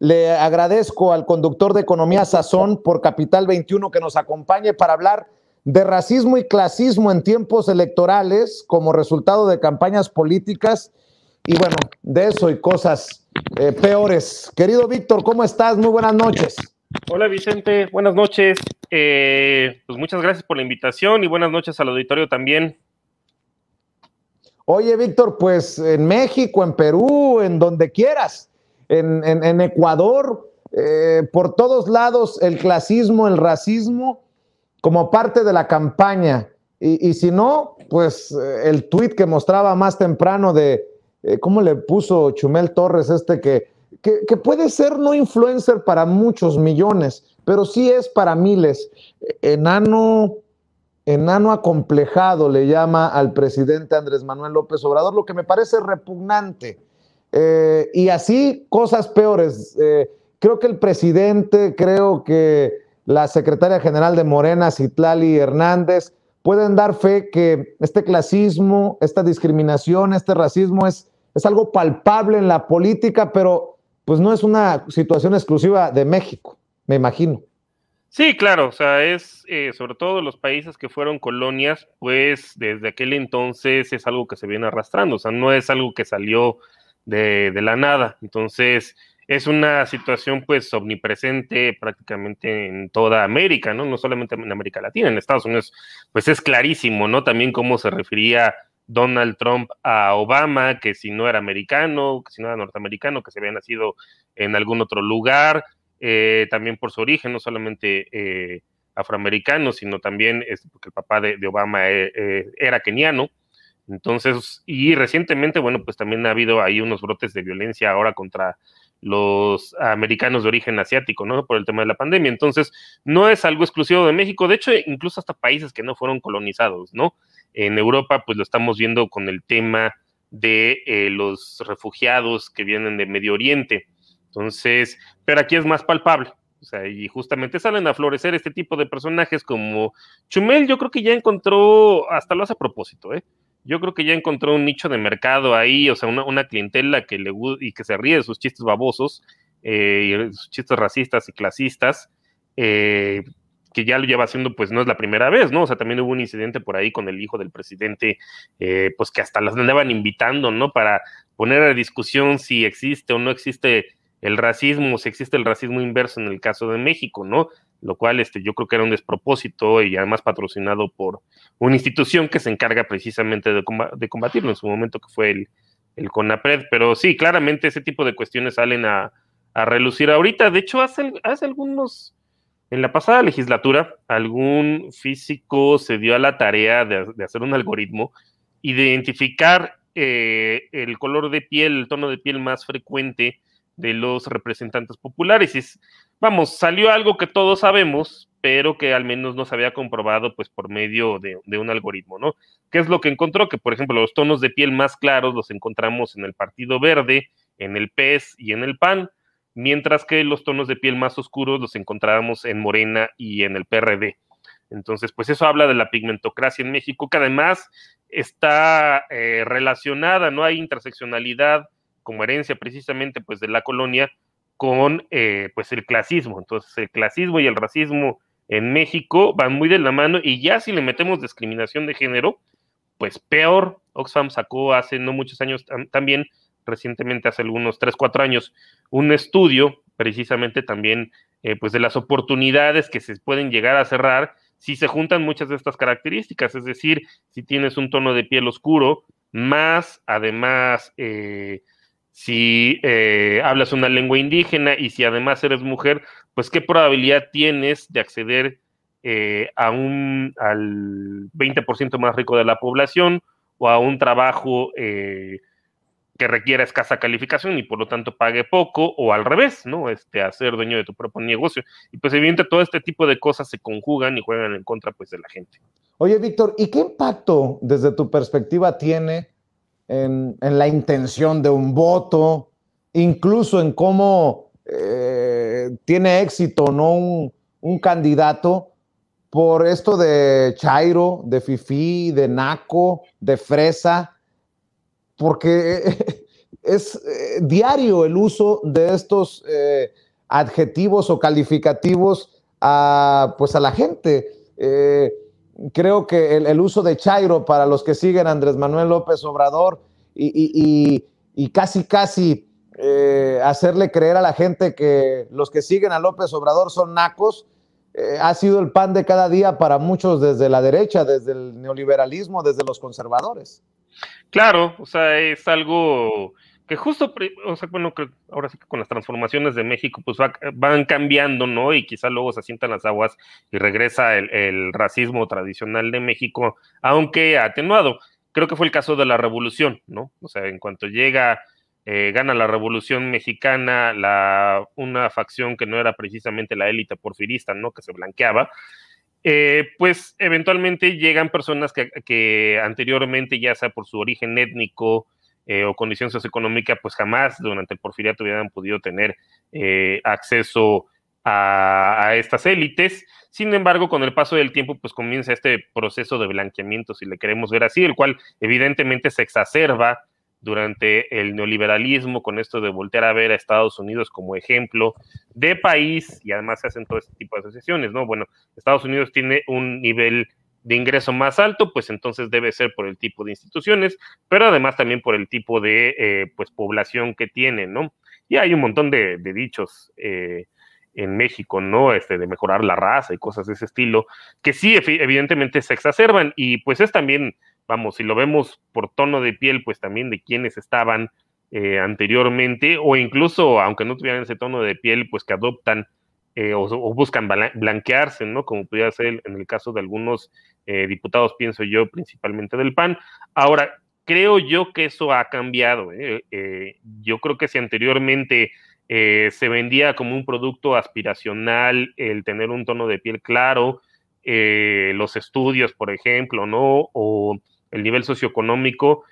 Le agradezco al conductor de Economía Sazón por Capital 21 que nos acompañe para hablar de racismo y clasismo en tiempos electorales como resultado de campañas políticas y bueno, de eso y cosas eh, peores. Querido Víctor, ¿cómo estás? Muy buenas noches. Hola Vicente, buenas noches. Eh, pues muchas gracias por la invitación y buenas noches al auditorio también. Oye Víctor, pues en México, en Perú, en donde quieras en, Ecuador, eh, por todos lados el clasismo, el racismo, como parte de la campaña. Y, si no, pues eh, el tuit que mostraba más temprano de, eh, ¿cómo le puso Chumel Torres este que, que, puede ser no influencer para muchos millones, pero sí es para miles? Enano, enano acomplejado le llama al presidente Andrés Manuel López Obrador, lo que me parece repugnante eh, y así cosas peores. Eh, creo que el presidente, creo que la secretaria general de Morena, Citlali Hernández, pueden dar fe que este clasismo, esta discriminación, este racismo es, es algo palpable en la política, pero pues no es una situación exclusiva de México, me imagino. Sí, claro, o sea, es eh, sobre todo los países que fueron colonias, pues desde aquel entonces es algo que se viene arrastrando, o sea, no es algo que salió de, la nada. Entonces, es una situación pues omnipresente prácticamente en toda América, ¿no? No solamente en América Latina, en Estados Unidos, pues es clarísimo, ¿no? También cómo se refería Donald Trump a Obama, que si no era americano, que si no era norteamericano, que se había nacido en algún otro lugar, eh, también por su origen, no solamente eh, afroamericano, sino también este, porque el papá de, Obama eh, era keniano. Entonces, y recientemente, bueno, pues también ha habido ahí unos brotes de violencia ahora contra los americanos de origen asiático, ¿no? Por el tema de la pandemia. Entonces, no es algo exclusivo de México, de hecho, incluso hasta países que no fueron colonizados, ¿no? En Europa, pues lo estamos viendo con el tema de eh, los refugiados que vienen de Medio Oriente. Entonces, pero aquí es más palpable. O sea, y justamente salen a florecer este tipo de personajes como Chumel, yo creo que ya encontró, hasta lo hace a propósito, ¿eh? yo creo que ya encontró un nicho de mercado ahí, o sea, una, una clientela que le y que se ríe de sus chistes babosos, eh, y sus chistes racistas y clasistas, eh, que ya lo lleva haciendo, pues no es la primera vez, ¿no? O sea, también hubo un incidente por ahí con el hijo del presidente, eh, pues que hasta las andaban invitando, ¿no? Para poner a discusión si existe o no existe el racismo, si existe el racismo inverso en el caso de México, ¿no? lo cual este, yo creo que era un despropósito y además patrocinado por una institución que se encarga precisamente de, de combatirlo en su momento, que fue el, el, CONAPRED. Pero sí, claramente ese tipo de cuestiones salen a, a relucir ahorita. De hecho, hace, hace algunos, en la pasada legislatura, algún físico se dio a la tarea de, hacer un algoritmo y de identificar eh, el color de piel, el tono de piel más frecuente de los representantes populares. Y es, vamos, salió algo que todos sabemos, pero que al menos no se había comprobado pues por medio de, un algoritmo, ¿no? ¿Qué es lo que encontró? Que, por ejemplo, los tonos de piel más claros los encontramos en el Partido Verde, en el PES y en el PAN, mientras que los tonos de piel más oscuros los encontrábamos en Morena y en el PRD. Entonces, pues eso habla de la pigmentocracia en México, que además está eh, relacionada, ¿no? Hay interseccionalidad como herencia precisamente pues de la colonia, con eh, pues el clasismo. Entonces, el clasismo y el racismo en México van muy de la mano y ya si le metemos discriminación de género, pues peor. Oxfam sacó hace no muchos años también, recientemente hace algunos 3, 4 años, un estudio precisamente también eh, pues de las oportunidades que se pueden llegar a cerrar si se juntan muchas de estas características, es decir, si tienes un tono de piel oscuro, más además... Eh, si eh, hablas una lengua indígena y si además eres mujer, pues qué probabilidad tienes de acceder eh, a un, al 20% más rico de la población o a un trabajo eh, que requiera escasa calificación y por lo tanto pague poco o al revés, ¿no? Este, a ser dueño de tu propio negocio. Y pues evidentemente todo este tipo de cosas se conjugan y juegan en contra pues de la gente. Oye, Víctor, ¿y qué impacto desde tu perspectiva tiene? en, la intención de un voto, incluso en cómo eh, tiene éxito no un, candidato por esto de Chairo, de Fifi, de Naco, de Fresa, porque es eh, diario el uso de estos eh, adjetivos o calificativos a, pues a la gente creo que el, uso de Chairo para los que siguen a Andrés Manuel López Obrador y, casi, casi eh, hacerle creer a la gente que los que siguen a López Obrador son nacos, eh, ha sido el pan de cada día para muchos desde la derecha, desde el neoliberalismo, desde los conservadores. Claro, o sea, es algo que justo, o sea, bueno, que ahora sí que con las transformaciones de México, pues van cambiando, ¿no? Y quizá luego se asientan las aguas y regresa el, racismo tradicional de México, aunque atenuado. Creo que fue el caso de la revolución, ¿no? O sea, en cuanto llega, eh, gana la revolución mexicana, la, una facción que no era precisamente la élite porfirista, ¿no? Que se blanqueaba. Eh, pues eventualmente llegan personas que, que anteriormente, ya sea por su origen étnico, eh, o condición socioeconómica, pues jamás durante el porfiriato hubieran podido tener eh, acceso a, a, estas élites. Sin embargo, con el paso del tiempo, pues comienza este proceso de blanqueamiento, si le queremos ver así, el cual evidentemente se exacerba durante el neoliberalismo con esto de voltear a ver a Estados Unidos como ejemplo de país y además se hacen todo este tipo de asociaciones, ¿no? Bueno, Estados Unidos tiene un nivel de ingreso más alto, pues entonces debe ser por el tipo de instituciones, pero además también por el tipo de eh, pues, población que tienen, ¿no? Y hay un montón de, dichos eh, en México, ¿no? Este, de mejorar la raza y cosas de ese estilo, que sí, evidentemente se exacerban y pues es también, vamos, si lo vemos por tono de piel, pues también de quienes estaban eh, anteriormente o incluso, aunque no tuvieran ese tono de piel, pues que adoptan eh, o, buscan blanquearse, ¿no? Como pudiera ser en el caso de algunos eh, diputados, pienso yo, principalmente del PAN. Ahora, creo yo que eso ha cambiado. ¿eh? yo creo que si anteriormente se vendía como un producto aspiracional el tener un tono de piel claro, los estudios, por ejemplo, ¿no? O el nivel socioeconómico,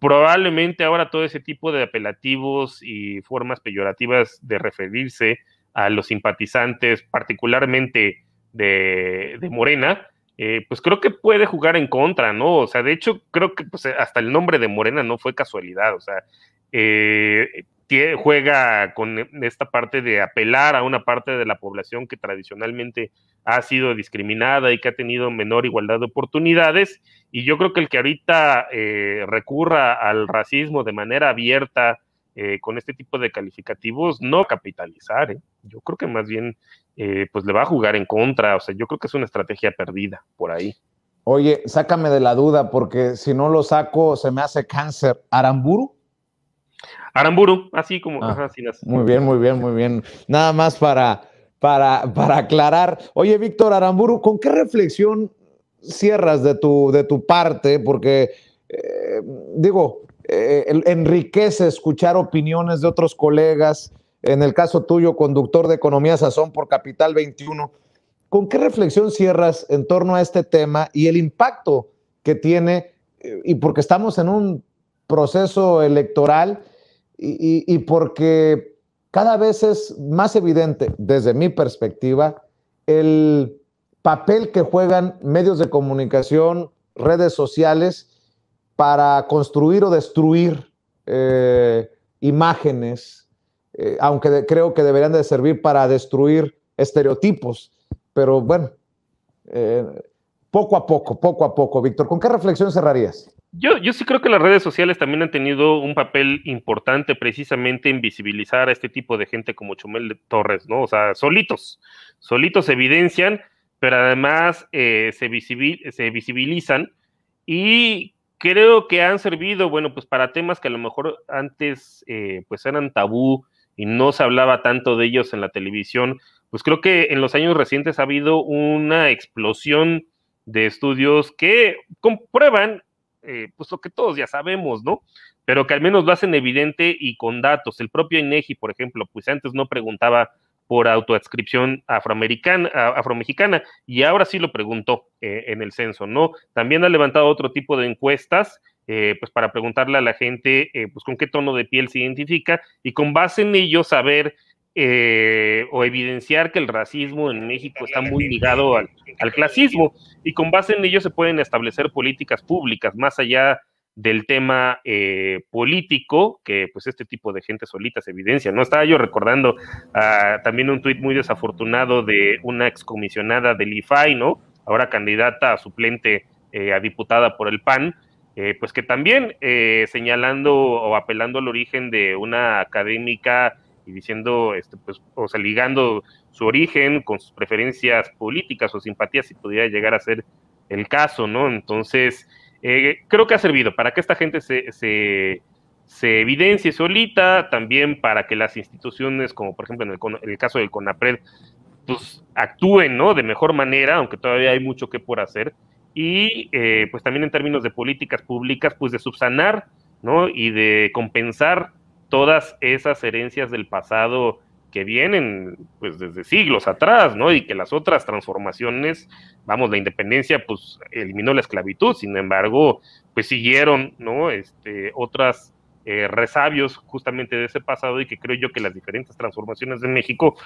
probablemente ahora todo ese tipo de apelativos y formas peyorativas de referirse a los simpatizantes, particularmente de, Morena, eh, pues creo que puede jugar en contra, ¿no? O sea, de hecho, creo que pues, hasta el nombre de Morena no fue casualidad, o sea, eh, juega con esta parte de apelar a una parte de la población que tradicionalmente ha sido discriminada y que ha tenido menor igualdad de oportunidades, y yo creo que el que ahorita eh, recurra al racismo de manera abierta, eh, con este tipo de calificativos no capitalizar. ¿eh? Yo creo que más bien eh, pues le va a jugar en contra. O sea, yo creo que es una estrategia perdida por ahí. Oye, sácame de la duda porque si no lo saco se me hace cáncer. ¿Aramburu? Aramburu, así como. Ah, muy bien, muy bien, muy bien. Nada más para, para, aclarar. Oye, Víctor Aramburu, ¿con qué reflexión cierras de tu, de tu parte? Porque, digo, eh, enriquece escuchar opiniones de otros colegas, en el caso tuyo, conductor de Economía Sazón por Capital 21. ¿Con qué reflexión cierras en torno a este tema y el impacto que tiene? Eh, y porque estamos en un proceso electoral y porque cada vez es más evidente, desde mi perspectiva, el papel que juegan medios de comunicación, redes sociales para construir o destruir eh, imágenes, eh, aunque creo que deberían de servir para destruir estereotipos. Pero bueno, eh, poco a poco, poco a poco, Víctor, ¿con qué reflexión cerrarías? Yo, yo sí creo que las redes sociales también han tenido un papel importante precisamente en visibilizar a este tipo de gente como Chumel Torres, ¿no? O sea, solitos, solitos se evidencian, pero además se visibilizan y creo que han servido, bueno, pues para temas que a lo mejor antes eh, pues eran tabú y no se hablaba tanto de ellos en la televisión, pues creo que en los años recientes ha habido una explosión de estudios que comprueban eh, pues lo que todos ya sabemos, ¿no? Pero que al menos lo hacen evidente y con datos. El propio INEGI, por ejemplo, pues antes no preguntaba por autoadscripción afroamericana, afromexicana, y ahora sí lo preguntó eh, en el censo, ¿no? También ha levantado otro tipo de encuestas, eh, pues para preguntarle a la gente, eh, pues con qué tono de piel se identifica, y con base en ello saber o evidenciar que el racismo en México está muy ligado al, al clasismo, y con base en ello se pueden establecer políticas públicas, más allá de del tema eh, político, que pues este tipo de gente solita se evidencia, ¿no? Estaba yo recordando ah, también un tuit muy desafortunado de una excomisionada del IFAI, ¿no? Ahora candidata a suplente eh, a diputada por el PAN, eh, pues que también señalando o apelando al origen de una académica y diciendo, este, pues, o sea, ligando su origen con sus preferencias políticas o simpatías, si pudiera llegar a ser el caso, ¿no? Entonces, eh, creo que ha servido para que esta gente se, se, se, evidencie solita, también para que las instituciones, como por ejemplo en el, caso del CONAPRED, pues actúen ¿no? de mejor manera, aunque todavía hay mucho que por hacer, y eh, pues también en términos de políticas públicas, pues de subsanar y de compensar todas esas herencias del pasado que vienen pues desde siglos atrás, ¿no? Y que las otras transformaciones, vamos, la independencia pues eliminó la esclavitud, sin embargo, pues siguieron, ¿no? Este, otras eh, resabios justamente de ese pasado y que creo yo que las diferentes transformaciones de México,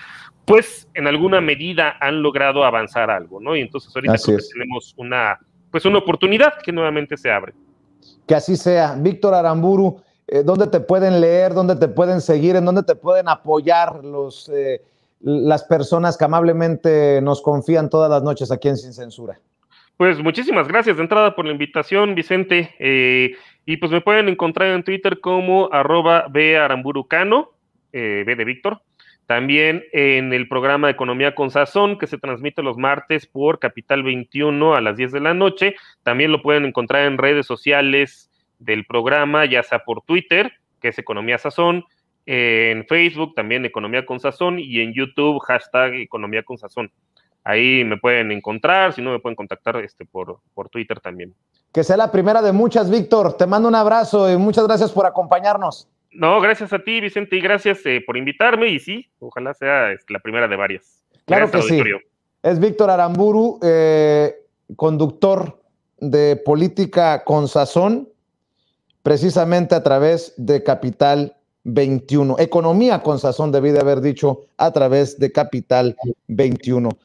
pues en alguna medida han logrado avanzar algo, ¿no? Y entonces ahorita tenemos una, pues una oportunidad que nuevamente se abre. Que así sea. Víctor Aramburu, eh, dónde te pueden leer, dónde te pueden seguir, en dónde te pueden apoyar los, eh, las personas que amablemente nos confían todas las noches aquí en Sin Censura. Pues muchísimas gracias de entrada por la invitación, Vicente. Eh, y pues me pueden encontrar en Twitter como arroba Aramburucano, eh, B de Víctor. También en el programa Economía con Sazón, que se transmite los martes por Capital 21 a las 10 de la noche. También lo pueden encontrar en redes sociales, del programa, ya sea por Twitter, que es Economía Sazón, en Facebook también Economía con Sazón y en YouTube hashtag Economía con Sazón. Ahí me pueden encontrar, si no me pueden contactar este, por, Twitter también. Que sea la primera de muchas, Víctor. Te mando un abrazo y muchas gracias por acompañarnos. No, gracias a ti, Vicente, y gracias eh, por invitarme. Y sí, ojalá sea este, la primera de varias. Claro que sí. Es Víctor Aramburu, eh, conductor de Política con Sazón precisamente a través de Capital 21. Economía con sazón debí de haber dicho a través de Capital 21.